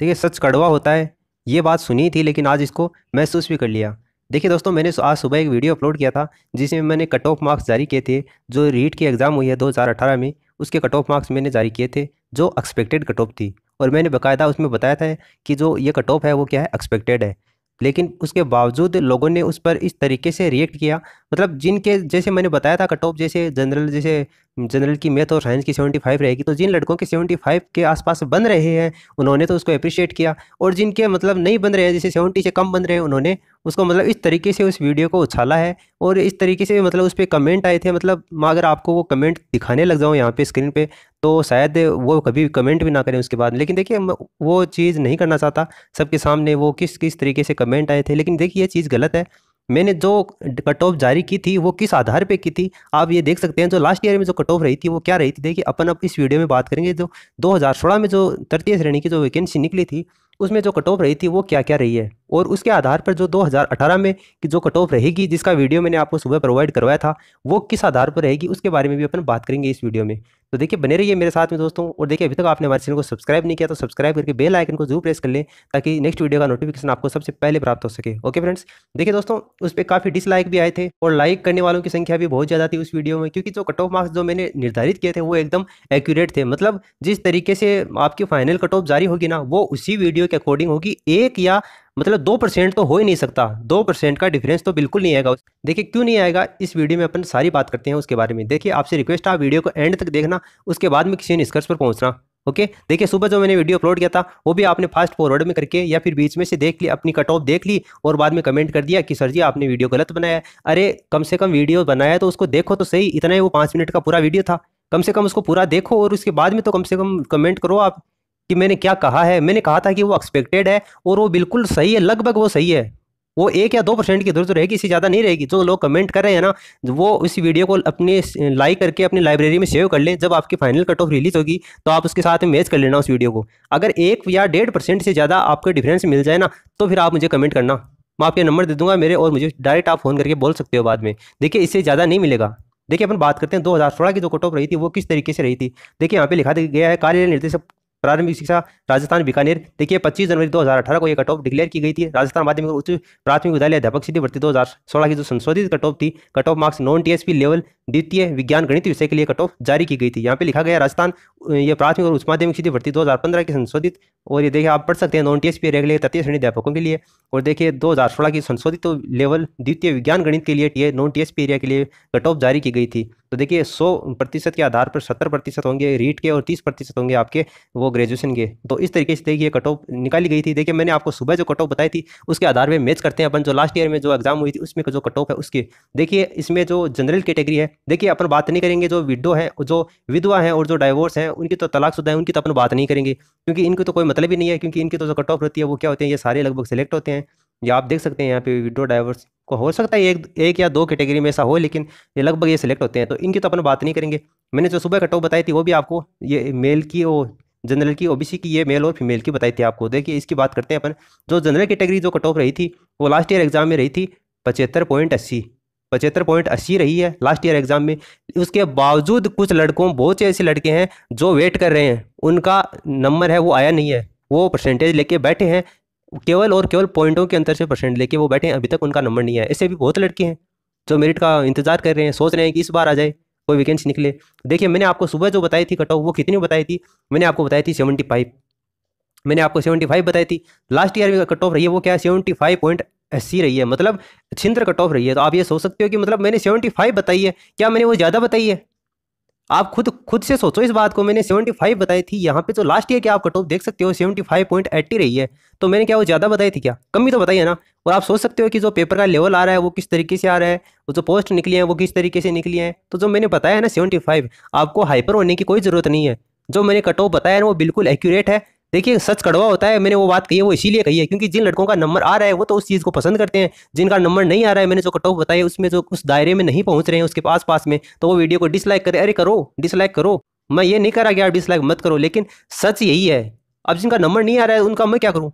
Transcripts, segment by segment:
देखिए सच कड़वा होता है ये बात सुनी थी लेकिन आज इसको महसूस भी कर लिया देखिए दोस्तों मैंने आज सुबह एक वीडियो अपलोड किया था जिसमें मैंने कट ऑफ मार्क्स जारी किए थे जो रीट की एग्ज़ाम हुई है 2018 में उसके कट ऑफ मार्क्स मैंने जारी किए थे जो एक्सपेक्टेड कट ऑफ थी और मैंने बकायदा उसमें बताया था कि जो ये कट ऑफ है वो क्या है एक्सपेक्टेड है लेकिन उसके बावजूद लोगों ने उस पर इस तरीके से रिएक्ट किया मतलब जिनके जैसे मैंने बताया था कट ऑफ जैसे जनरल जैसे जनरल की मैथ और साइंस की सेवेंटी फाइव रहेगी तो जिन लड़कों के सेवेंटी फाइव के आसपास बन रहे हैं उन्होंने तो उसको अप्रिशिएट किया और जिनके मतलब नहीं बन रहे हैं जैसे सेवेंटी से कम बन रहे हैं उन्होंने उसको मतलब इस तरीके से उस वीडियो को उछाला है और इस तरीके से मतलब उस पर कमेंट आए थे मतलब मैं अगर आपको वो कमेंट दिखाने लग जाऊँ यहाँ पर स्क्रीन पर तो शायद वो कभी कमेंट भी ना करें उसके बाद लेकिन देखिए वो चीज़ नहीं करना चाहता सबके सामने वो किस किस तरीके से कमेंट आए थे लेकिन देखिए ये चीज़ गलत है मैंने जो कट ऑफ जारी की थी वो किस आधार पे की थी आप ये देख सकते हैं जो लास्ट ईयर में जो कट ऑफ रही थी वो क्या रही थी देखिए अपन अब इस वीडियो में बात करेंगे जो 2016 में जो तृतीय श्रेणी की जो वैकेंसी निकली थी उसमें जो कट ऑफ रही थी वो क्या क्या रही है और उसके आधार पर जो 2018 में की जो कट ऑफ रहेगी जिसका वीडियो मैंने आपको सुबह प्रोवाइड करवाया था वो किस आधार पर रहेगी उसके बारे में भी अपन बात करेंगे इस वीडियो में तो देखिए बने रहिए मेरे साथ में दोस्तों और देखिए अभी तक आपने हमारे चैनल को सब्सक्राइब नहीं किया तो सब्सक्राइब करके बेल आइकन को जरूर प्रेस कर लें ताकि नेक्स्ट वीडियो का नोटिफिकेशन आपको सबसे पहले प्राप्त हो सके ओके फ्रेंड्स देखिए दोस्तों उस पर काफ़ी डिसलाइक भी आए थे और लाइक करने वालों की संख्या भी बहुत ज़्यादा थी उस वीडियो में क्योंकि जो कट ऑफ मार्क्स जो मैंने निर्धारित किए थे वो एकदम एक्यूरेट थे मतलब जिस तरीके से आपकी फाइनल कट ऑफ जारी होगी ना वो उसी वीडियो के अकॉर्डिंग होगी एक या मतलब दो परसेंट तो हो ही नहीं सकता दो परसेंट का डिफरेंस तो बिल्कुल नहीं आएगा देखिए क्यों नहीं आएगा इस वीडियो में अपन सारी बात करते हैं उसके बारे में देखिए आपसे रिक्वेस्ट आप वीडियो को एंड तक देखना उसके बाद में किसी निष्कर्ष पर पहुंचना ओके देखिए सुबह जो मैंने वीडियो अपलोड किया था वो भी आपने फास्ट फॉरवर्ड में करके या फिर बीच में से देख ली अपनी कट ऑफ देख ली और बाद में कमेंट कर दिया कि सर जी आपने वीडियो गलत बनाया अरे कम से कम वीडियो बनाया तो उसको देखो तो सही इतना ही वो पाँच मिनट का पूरा वीडियो था कम से कम उसको पूरा देखो और उसके बाद में तो कम से कम कमेंट करो आप कि मैंने क्या कहा है मैंने कहा था कि वो एक्सपेक्टेड है और वो बिल्कुल सही है लगभग वो सही है वो एक या दो परसेंट की जरूरत तो रहेगी इससे ज़्यादा नहीं रहेगी जो लोग कमेंट कर रहे हैं ना वो इस वीडियो को अपने लाइक करके अपनी लाइब्रेरी में सेव कर लें जब आपकी फाइनल कट ऑफ रिलीज़ होगी तो आप उसके साथ मैच कर लेना उस वीडियो को अगर एक या डेढ़ परसेंट से ज़्यादा आपको डिफरेंस मिल जाए ना तो फिर आप मुझे कमेंट करना मैं आपके नंबर दे दूंगा मेरे और मुझे डायरेक्ट आप फ़ोन करके बोल सकते हो बाद में देखिए इससे ज़्यादा नहीं मिलेगा देखिए अपन बात करते हैं सोलह की जो कट ऑफ रही थी वो किस तरीके से रही थी देखिए यहाँ पे लिखा गया है कार्य निर्देशक प्रारंभिक शिक्षा राजस्थान बीकानेर देखिए पच्चीस जनवरी 2018 को यह कट ऑफ डिक्लेयर की गई थी राजस्थान माध्यमिक उच्च प्राथमिक विद्यालय अध्यापक सीधी भर्ती 2016 की जो संशोधित कट ऑफ थी cut off marks non TSP level द्वितीय विज्ञान गणित विषय के लिए कट ऑफ जारी की गई थी यहाँ पे लिखा गया राजस्थान ये प्राथमिक और उच्च माध्यमिक सीधी भर्ती दो की संशोधित और ये देखिए आप पढ़ सकते हैं नॉन टी पी रेगुलर तृतीय श्रेणी अध्यापकों के लिए और देखिए 2016 की संशोधित लेवल द्वितीय विज्ञान गणित के लिए टी नॉन टीएसपी एरिया के लिए कट ऑफ जारी की गई थी तो देखिए सौ प्रतिशत के आधार पर सत्तर प्रतिशत होंगे रीट के और तीस प्रतिशत होंगे आपके वो ग्रेजुएशन के तो इस तरीके से देखिए कट ऑफ निकाली गई थी देखिए मैंने आपको सुबह जो कट ऑफ बताई थी उसके आधार पर मैच करते हैं अपन जो लास्ट ईयर में जो एग्जाम हुई थी उसमें जो कट ऑफ है उसके देखिए इसमें जो जनरल कैटेगरी है देखिए अपन बात नहीं करेंगे जो विडो है जो विधवा है और जो डाइवोर्स है उनकी तो तलाकशुदा है उनकी तो अपन बात नहीं करेंगे क्योंकि इनकी तो कोई मतलब ही नहीं है क्योंकि इनकी तो जो कट ऑफ होती है वो क्या होते हैं ये सारे लगभग सेलेक्ट होते हैं या आप देख सकते हैं यहाँ पे विडो डाइवर्स को हो सकता है एक एक या दो कैटेगरी में ऐसा हो लेकिन ये लगभग ये सिलेक्ट होते हैं तो इनकी तो अपन बात नहीं करेंगे मैंने जो सुबह कटो बताई थी वो भी आपको ये मेल की और जनरल की ओबीसी की ये मेल और फीमेल की बताई थी आपको देखिए इसकी बात करते हैं अपन जो जनरल कैटेगरी जो कट ऑफ रही थी वो लास्ट ईयर एग्जाम में रही थी पचहत्तर पॉइंट अस्सी पचहत्तर पॉइंट अस्सी रही है लास्ट ईयर एग्जाम में उसके बावजूद कुछ लड़कों बहुत से ऐसे लड़के हैं जो वेट कर रहे हैं उनका नंबर है वो आया नहीं है वो परसेंटेज लेके बैठे हैं केवल और केवल पॉइंटों के अंतर से परसेंट लेके वो बैठे हैं अभी तक उनका नंबर नहीं आया ऐसे भी बहुत लड़के हैं जो मेरिट का इंतजार कर रहे हैं सोच रहे हैं कि इस बार आ जाए कोई वैकेंसी निकले देखिए मैंने आपको सुबह जो बताई थी कट ऑफ वो कितनी बताई थी मैंने आपको बताई थी सेवेंटी फाइव मैंने आपको सेवेंटी फाइव बताई थी लास्ट ईयर में कट ऑफ रही है वो क्या है सेवेंटी फाइव पॉइंट अस्सी रही है मतलब छिंद्र कट ऑफ रही है तो आप ये सोच सकते हो कि मतलब मैंने सेवेंटी फाइव बताई है क्या मैंने वो ज़्यादा बताई है आप खुद खुद से सोचो इस बात को मैंने 75 बताई थी यहाँ पे तो लास्ट ईयर की आप कट ऑफ देख सकते हो 75.80 रही है तो मैंने क्या वो ज़्यादा बताई थी क्या कमी तो बताइए ना और आप सोच सकते हो कि जो पेपर का लेवल आ रहा है वो किस तरीके से आ रहा है वो जो पोस्ट निकली है वो किस तरीके से निकली है तो जो मैंने बताया है ना सेवेंटी आपको हाइपर होने की कोई ज़रूरत नहीं है जो मैंने कट ऑफ बताया है वो बिल्कुल एक्यूरेट है देखिए सच कड़वा होता है मैंने वो बात कही है वो इसीलिए कही है क्योंकि जिन लड़कों का नंबर आ रहा है वो तो उस चीज़ को पसंद करते हैं जिनका नंबर नहीं आ रहा है मैंने जो कट ऑफ बताया उसमें जो उस दायरे में नहीं पहुंच रहे हैं उसके पास पास में तो वो वीडियो को डिसलाइक करें अरे करो डिसलाइक करो मैं ये नहीं करा कि आप डिसलाइक मत करो लेकिन सच यही है अब जिनका नंबर नहीं आ रहा है उनका मैं क्या करूँ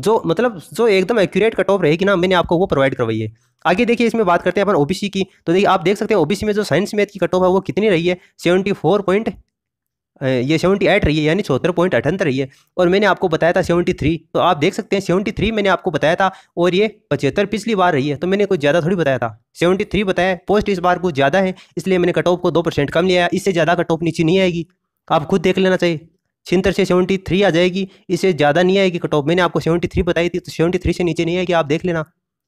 जो मतलब जो एकदम एक्यूरेट कट ऑफ रहेगी ना मैंने आपको वो प्रोवाइड करवाई है आगे देखिए इसमें बात करते हैं अपन ओबीसी की तो देखिए आप देख सकते हैं ओबीसी में जो साइंस मैथ की कट ऑफ है वो कितनी रही है सेवेंटी फोर पॉइंट ये सेवेंटी एट रही है यानी चौहत्तर पॉइंट अठहत्तर रही है और मैंने आपको बताया था सेवेंटी थ्री तो आप देख सकते हैं सेवेंटी थ्री मैंने आपको बताया था और ये पचहत्तर पिछली बार रही है तो मैंने कुछ ज़्यादा थोड़ी बताया था सेवेंटी थ्री बताया पोस्ट इस बार कुछ ज़्यादा है इसलिए मैंने कट ऑफ को दो परसेंट कम लिया इससे ज़्यादा कट ऑफ नीचे नहीं आएगी आप खुद देख लेना चाहिए छिंतर से सेवेंटी थ्री आ जाएगी इससे ज़्यादा नहीं आएगी कट ऑफ मैंने आपको सेवेंटी थ्री बताई थी तो सेवेंटी थ्री से नीचे नहीं आएगी आप देख लेना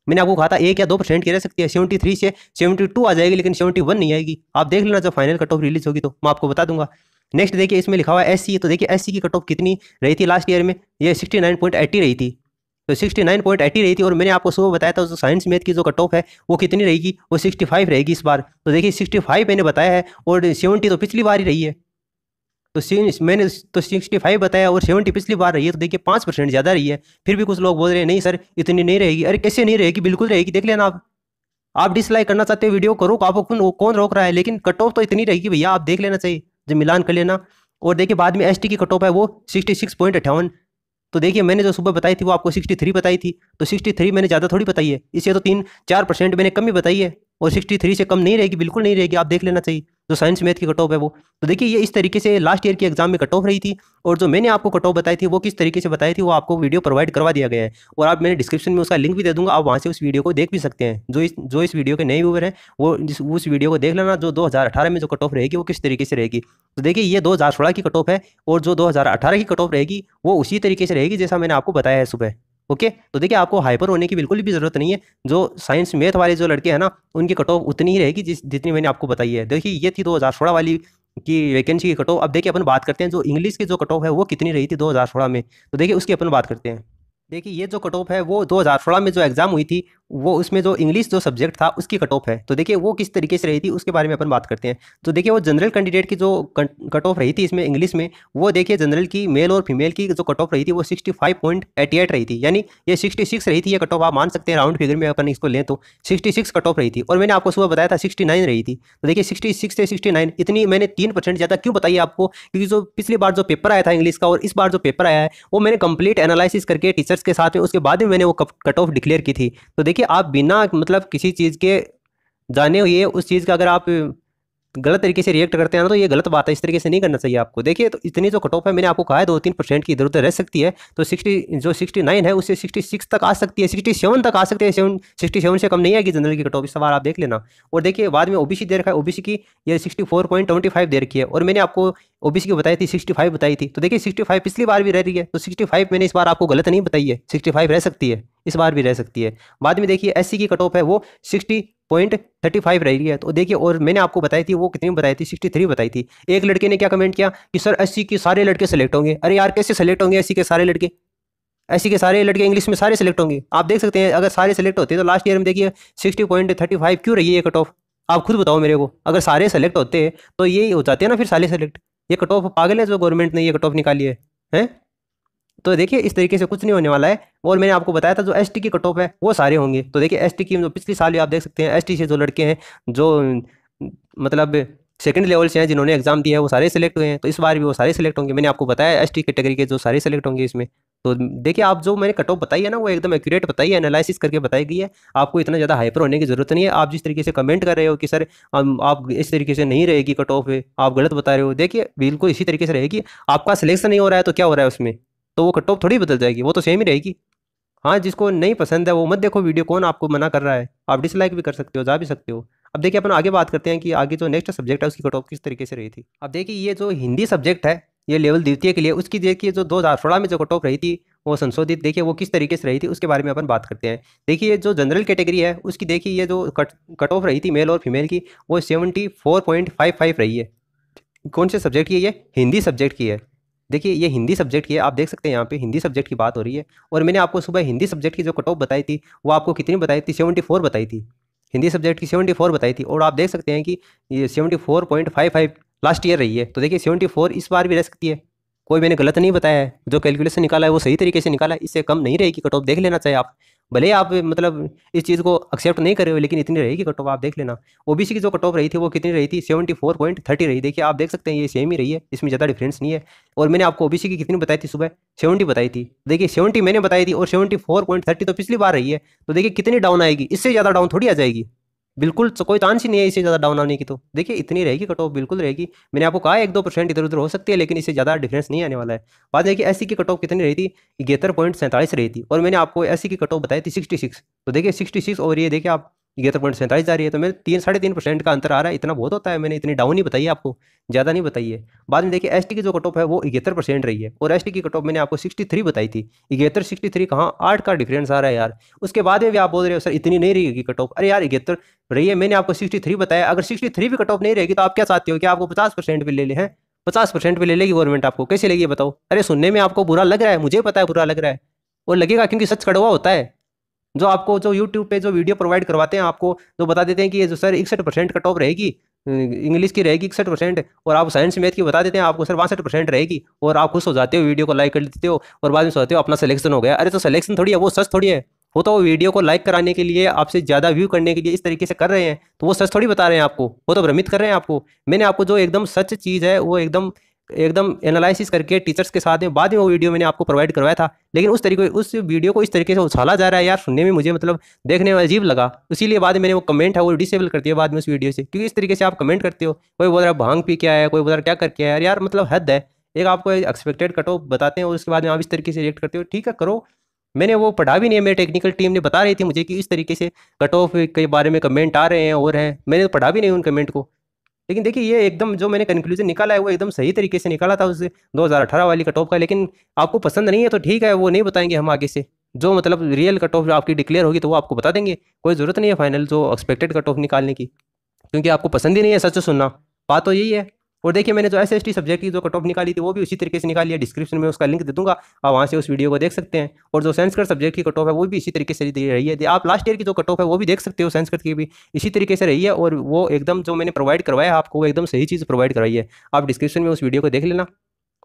मैंने आपको कहा था एक या दो परसेंट की रह सकती है सेवेंटी थ्री से सेवेंटी टू आ जाएगी लेकिन सेवेंटी वन नहीं आएगी आप देख लेना जब फाइनल कट ऑफ रिलीज होगी तो मैं आपको बता दूंगा नेक्स्ट देखिए इसमें लिखा हुआ है एससी तो देखिए एस की कट ऑफ कितनी रही थी लास्ट ईयर में ये सिक्सटी नाइन पॉइंट एट्टी रही थी तो सिक्सटी नाइन पॉइंट एट्टी रही थी और मैंने आपको सुबह बताया था जो साइंस मैथ की जो कट ऑफ है वो कितनी रहेगी वो सिक्सटी फाइव रहेगी इस बार तो देखिए सिक्सटी फाइव मैंने बताया है और सेवेंटी तो पिछली बार ही रही है तो मैंने तो सिक्सटी फाइव बताया और सेवेंटी पिछली बार रही है तो देखिए पाँच परसेंट ज़्यादा रही है फिर भी कुछ लोग बोल रहे हैं नहीं सर इतनी नहीं रहेगी अरे कैसे नहीं रहेगी बिल्कुल रहेगी देख लेना आप आप डिसलाइक करना चाहते हो वीडियो करो आपको कौन रोक रहा है लेकिन कट ऑफ तो इतनी रहेगी भैया आप देख लेना चाहिए जब मिलान कर लेना और देखिए बाद में एस की कट ऑफ है वो सिक्सटी सिक्स पॉइंट अट्ठावन तो देखिए मैंने जो सुबह बताई थी वो आपको सिक्सटी थ्री बताई थी तो सिक्सटी थ्री मैंने ज़्यादा थोड़ी बताई है इससे तो तीन चार परसेंट मैंने कम ही बताई है और सिक्सटी थ्री से कम नहीं रहेगी बिल्कुल नहीं रहेगी आप देख लेना चाहिए जो साइंस मैथ की कट ऑफ है वो तो देखिए ये इस तरीके से लास्ट ईयर की एग्जाम में कट ऑफ रही थी और जो मैंने आपको कट ऑफ बताई थी वो किस तरीके से बताई थी वो आपको वीडियो प्रोवाइड करवा दिया गया है और आप मैंने डिस्क्रिप्शन में उसका लिंक भी दे दूंगा आप वहाँ से उस वीडियो को देख भी सकते हैं जो इस जो इस वीडियो के नए व्यूवर हैं वो उस वीडियो को देख लेना जो दो में जो कट ऑफ रहेगी वो किस तरीके से रहेगी तो देखिए ये दो की कट ऑफ है और जो दो की कट ऑफ रहेगी वो उसी तरीके से रहेगी जैसा मैंने आपको बताया है सुबह ओके तो देखिए आपको हाइपर होने की बिल्कुल भी ज़रूरत नहीं है जो साइंस मैथ वाले जो लड़के हैं ना उनकी कट ऑफ उतनी ही रहेगी जिस जितनी मैंने आपको बताई है देखिए ये थी सोलह वाली की वैकेंसी की कट ऑफ अब देखिए अपन बात करते हैं जो इंग्लिश की जो कट ऑफ है वो कितनी रही थी सोलह में तो देखिए उसकी अपन बात करते हैं देखिए ये जो कट ऑफ है वो सोलह में जो एग्ज़ाम हुई थी वो उसमें जो इंग्लिश जो सब्जेक्ट था उसकी कट ऑफ है तो देखिए वो किस तरीके से रही थी उसके बारे में अपन बात करते हैं तो देखिए वो जनरल कैंडिडेट की जो कट ऑफ रही थी इसमें इंग्लिश में वो देखिए जनरल की मेल और फीमेल की जो कट ऑफ रही थी वो sixty five point eighty eight रही थी यानी ये सिक्सटी सिक्स रही थी ये कट ऑफ आप मान सकते हैं राउंड फिगर में अपन इसको लें तो सिक्सटी सिक्स कट ऑफ रही थी और मैंने आपको सुबह बताया था सिक्सटी नाइन रही थी तो देखिए सिक्सटी सिक्स से सिक्सटी नाइन इतनी मैंने तीन परसेंट ज़्यादा क्यों बताइए आपको क्योंकि जो पिछली बार जो पेपर आया था इंग्लिश का और इस बार जो पेपर आया है वो मैंने कंप्लीट एनालिसिस करके टीचर्स के साथ में उसके बाद में मैंने वो कट ऑफ डिक्लेयर की थी तो देखिए आप बिना मतलब किसी चीज़ के जाने हुए उस चीज़ का अगर आप गलत तरीके से रिएक्ट करते हैं ना तो ये गलत बात है इस तरीके से नहीं करना चाहिए आपको देखिए तो इतनी जो कट ऑफ है मैंने आपको कहा है दो तीन परसेंट की इधर उधर रह सकती है तो सिक्सटी जो सिक्सटी नाइन है उससे सिक्सटी सिक्स तक आ सकती है सिक्सटी सेवन तक आ सकती है सेवन सिक्सटी सेवन से कम नहीं आएगी जनरल की कट ऑफ इस बार आप देख लेना और देखिए बाद में ओबीसी दे रखा है सी की यह sixty four point twenty five दे रखी है और मैंने आपको ओबीसी की बताई थी सिक्सटी फाइव बताई थी तो देखिए सिक्सटी फाइव पिछली बार भी रह रही है तो सिक्सटी फाइव मैंने इस बार आपको गलत नहीं बताई है सिक्सटी फाइव रह सकती है इस बार भी रह सकती है बाद में देखिए एससी की कट ऑफ है वो सिक्सटी पॉइंट थर्टी फाइव रह रही है तो देखिए और मैंने आपको बताई थी वो कितनी बताई थी सिक्सटी थ्री बताई थी एक लड़के ने क्या कमेंट किया कि सर एससी के सारे लड़के सेलेक्ट होंगे अरे यार कैसे सेलेक्ट होंगे एससी के सारे लड़के ऐसी के सारे लड़के इंग्लिश में सारे सेलेक्ट होंगे आप देख सकते हैं अगर सारे सेलेक्ट होते हैं तो लास्ट ईयर में देखिए सिक्सटी पॉइंट थर्टी फाइव क्यों रही है ये कट ऑफ आप खुद बताओ मेरे को अगर सारे सेलेक्ट होते तो ये हो जाते हैं ना फिर सारे सेलेक्ट ये कट ऑफ पागल है जो गवर्नमेंट ने ये कट ऑफ निकाली है हैं तो देखिए इस तरीके से कुछ नहीं होने वाला है और मैंने आपको बताया था जो एस की कट ऑफ है वो सारे होंगे तो देखिए एस की जो पिछले साल भी आप देख सकते हैं एस से जो लड़के हैं जो मतलब सेकेंड लेवल से हैं जिन्होंने एग्जाम दिया है वो सारे सेलेक्ट हुए हैं तो इस बार भी वो सारे सेलेक्ट होंगे मैंने आपको बताया एस कैटेगरी के जो सारे सेलेक्ट होंगे इसमें तो देखिए आप जो मैंने कट ऑफ बताई है ना वो एकदम एक्यूरेट बताई है एनालिसिस करके बताई गई है आपको इतना ज़्यादा हाइपर होने की ज़रूरत नहीं है आप जिस तरीके से कमेंट कर रहे हो कि सर आप इस तरीके से नहीं रहेगी कट ऑफ आप गलत बता रहे हो देखिए बिल्कुल इसी तरीके से रहेगी आपका सिलेक्शन नहीं हो रहा है तो क्या हो रहा है उसमें तो वो कट ऑफ थोड़ी बदल जाएगी वो तो सेम ही रहेगी हाँ जिसको नहीं पसंद है वो मत देखो वीडियो कौन आपको मना कर रहा है आप डिसलाइक भी कर सकते हो जा भी सकते हो अब देखिए अपन आगे बात करते हैं कि आगे जो नेक्स्ट सब्जेक्ट है उसकी कट ऑफ किस तरीके से रही थी अब देखिए ये जो हिंदी सब्जेक्ट है ये लेवल द्वितीय के लिए उसकी देखिए जो दो हज़ार सोलह में जो कट ऑफ रही थी वो संशोधित देखिए वो किस तरीके से रही थी उसके बारे में अपन बात करते हैं देखिए जो जनरल कैटेगरी है उसकी देखिए ये जो कट कट ऑफ रही थी मेल और फीमेल की वो seventy four point five five रही है कौन से सब्जेक्ट की है ये हिंदी सब्जेक्ट की है देखिए ये हिंदी सब्जेक्ट की है आप देख सकते हैं यहाँ पे हिंदी सब्जेक्ट की बात हो रही है और मैंने आपको सुबह हिंदी सब्जेक्ट की जो कट ऑफ बताई थी वो आपको कितनी बताई थी सेवेंटी फोर बताई थी हिंदी सब्जेक्ट की सेवेंटी फोर बताई थी और आप देख सकते हैं कि ये seventy four point five five last year रही है तो देखिए सेवेंटी फोर इस बार भी रह सकती है कोई मैंने गलत नहीं बताया है जो कैलकुलेशन निकाला है वो सही तरीके से निकाला है इससे कम नहीं रहेगी कट ऑफ देख लेना चाहिए आप भले आप मतलब इस चीज़ को एक्सेप्ट नहीं कर रहे हो लेकिन इतनी रहेगी कट ऑफ आप देख लेना ओबीसी की जो कट ऑफ रही थी वो कितनी रही थी सेवेंटी फोर पॉइंट थर्टी रही देखिए आप देख सकते हैं ये सेम ही रही है इसमें ज़्यादा डिफरेंस नहीं है और मैंने आपको ओ की कितनी बताई थी सुबह सेवेंटी बताई थी देखिए सेवेंटी मैंने बताई थी और सेवेंटी फोर पॉइंट थर्टी तो पिछली बार रही है तो देखिए कितनी डाउन आएगी इससे ज़्यादा डाउन थोड़ी आ जाएगी बिल्कुल कोई चांस ही नहीं है इससे ज़्यादा डाउन आने की तो देखिए इतनी रहेगी कट ऑफ बिल्कुल रहेगी मैंने आपको कहा एक दो परसेंट इधर उधर हो सकती है लेकिन इससे ज़्यादा डिफरेंस नहीं आने वाला है बात देखिए ऐसी की कट ऑफ कितनी रही थी इकहत्तर पॉइंट सैंतालीस रही थी और मैंने आपको ऐसी की कट ऑफ बताई थी सिक्सटी सिक्स तो देखिए सिक्सटी सिक्स और ये देखिए आप ग्यारह तो पॉइंट सैंतालीस जा रही है तो मेरे तीन साढ़े तीन परसेंट का अंतर आ रहा है इतना बहुत होता है मैंने इतनी डाउन ही बताई आपको ज़्यादा नहीं बताई है बाद में देखिए एस की जो कट ऑफ है वो इकहत्तर परसेंट रही है और एस की कट ऑफ मैंने आपको सिक्सटी थ्री बताई थी इकहत्तर सिक्सटी थ्री कहाँ आठ का डिफरेंस आ रहा है यार उसके बाद में भी आप बोल रहे हो सर इतनी नहीं रहेगी कट ऑफ अरे यार इकहत्तर रही है मैंने आपको सिक्सटी थ्री बताया अगर सिक्सटी थ्री भी कट ऑफ नहीं रहेगी तो आप क्या चाहते हो कि आपको पचास परसेंट भी ले लें पचास परसेंट भी ले लेगी गवर्नमेंट आपको कैसे लेगी बताओ अरे सुनने में आपको बुरा लग रहा है मुझे पता है बुरा लग रहा है और लगेगा क्योंकि सच कड़वा होता है जो आपको जो यूट्यूब पे जो वीडियो प्रोवाइड करवाते हैं आपको जो बता देते हैं कि ये जो सर इकसठ परसेंट कट ऑफ रहेगी इंग्लिश अं, की रहेगी इकसठ परसेंट और आप साइंस मैथ की बता देते हैं आपको सर बासठ परसेंट रहेगी और आप खुश हो जाते हो वीडियो को लाइक कर देते हो और बाद में सोचते हो अपना सिलेक्शन हो गया अरे तो सिलेक्शन थोड़ी है वो सच थोड़ी है वो तो वीडियो को लाइक कराने के लिए आपसे ज़्यादा व्यू करने के लिए इस तरीके से कर रहे हैं तो वो सच थोड़ी बता रहे हैं आपको वो तो भ्रमित कर रहे हैं आपको मैंने आपको जो एकदम सच चीज़ है वो एकदम एकदम एनालिसिस करके टीचर्स के साथ में बाद में वो वीडियो मैंने आपको प्रोवाइड करवाया था लेकिन उस तरीके उस वीडियो को इस तरीके से उछाला जा रहा है यार सुनने में मुझे मतलब देखने में अजीब लगा इसीलिए बाद में मैंने वो कमेंट है वो डिसेबल कर दिया बाद में उस वीडियो से क्योंकि इस तरीके से आप कमेंट करते हो कोई बोल रहा भांग पी के आया कोई बोल रहा क्या करके आया यार मतलब हद है एक आपको एक्सपेक्टेड कट ऑफ बताते हैं और उसके बाद में आप इस तरीके से रिएक्ट करते हो ठीक है करो मैंने वो पढ़ा भी नहीं है मेरी टेक्निकल टीम ने बता रही थी मुझे कि इस तरीके से कट ऑफ के बारे में कमेंट आ रहे हैं और हैं मैंने तो पढ़ा भी नहीं उन कमेंट को लेकिन देखिए ये एकदम जो मैंने कंक्लूजन निकाला है वो एकदम सही तरीके से निकाला था उस 2018 वाली कट ऑफ का लेकिन आपको पसंद नहीं है तो ठीक है वो नहीं बताएंगे हम आगे से जो मतलब रियल कट ऑफ आपकी डिक्लेयर होगी तो वो आपको बता देंगे कोई ज़रूरत नहीं है फाइनल जो एक्सपेक्टेड कट ऑफ निकालने की क्योंकि आपको पसंद ही नहीं है सच सुनना बात तो यही है और देखिए मैंने जो एस सब्जेक्ट की जो कट ऑफ निकाली थी वो भी उसी तरीके से निकाली है डिस्क्रिप्शन में उसका लिंक दे दूंगा आप वहाँ से उस वीडियो को देख सकते हैं और जो संस्कृत सब्जेक्ट की कट ऑफ है वो भी इसी तरीके से रही है आप लास्ट ईयर की जो कट ऑफ है वो भी देख सकते हो संस्कृत की भी इसी तरीके से रही है और वो एकदम जो मैंने प्रोवाइड करवाया आपको वो एकदम सही चीज़ प्रोवाइड कराई है आप डिस्क्रिप्शन में उस वीडियो को देख लेना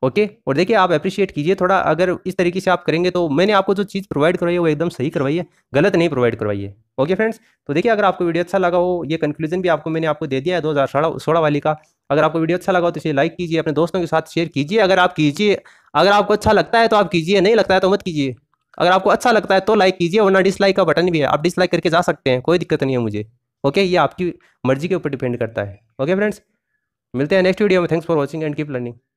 ओके okay? और देखिए आप अप्रिशिएट कीजिए थोड़ा अगर इस तरीके से आप करेंगे तो मैंने आपको जो चीज़ प्रोवाइड करवाई है वो एकदम सही करवाई है गलत नहीं प्रोवाइड करवाई है ओके फ्रेंड्स तो देखिए अगर आपको वीडियो अच्छा लगा हो ये कंक्लूजन भी आपको मैंने आपको दे दिया है दो हज़ार वाली का अगर आपको वीडियो अच्छा लगा हो तो इसे लाइक कीजिए अपने दोस्तों के साथ शेयर कीजिए अगर आप कीजिए अगर आपको अच्छा लगता है तो आप कीजिए नहीं लगता है तो मत कीजिए अगर आपको अच्छा लगता है तो लाइक कीजिए वरना डिसलाइक का बटन भी है आप डिसलाइक करके जा सकते हैं कोई दिक्कत नहीं है मुझे ओके ये आपकी मर्जी के ऊपर डिपेंड करता है ओके फ्रेंड्स मिलते हैं नेक्स्ट वीडियो में thanks for watching and keep learning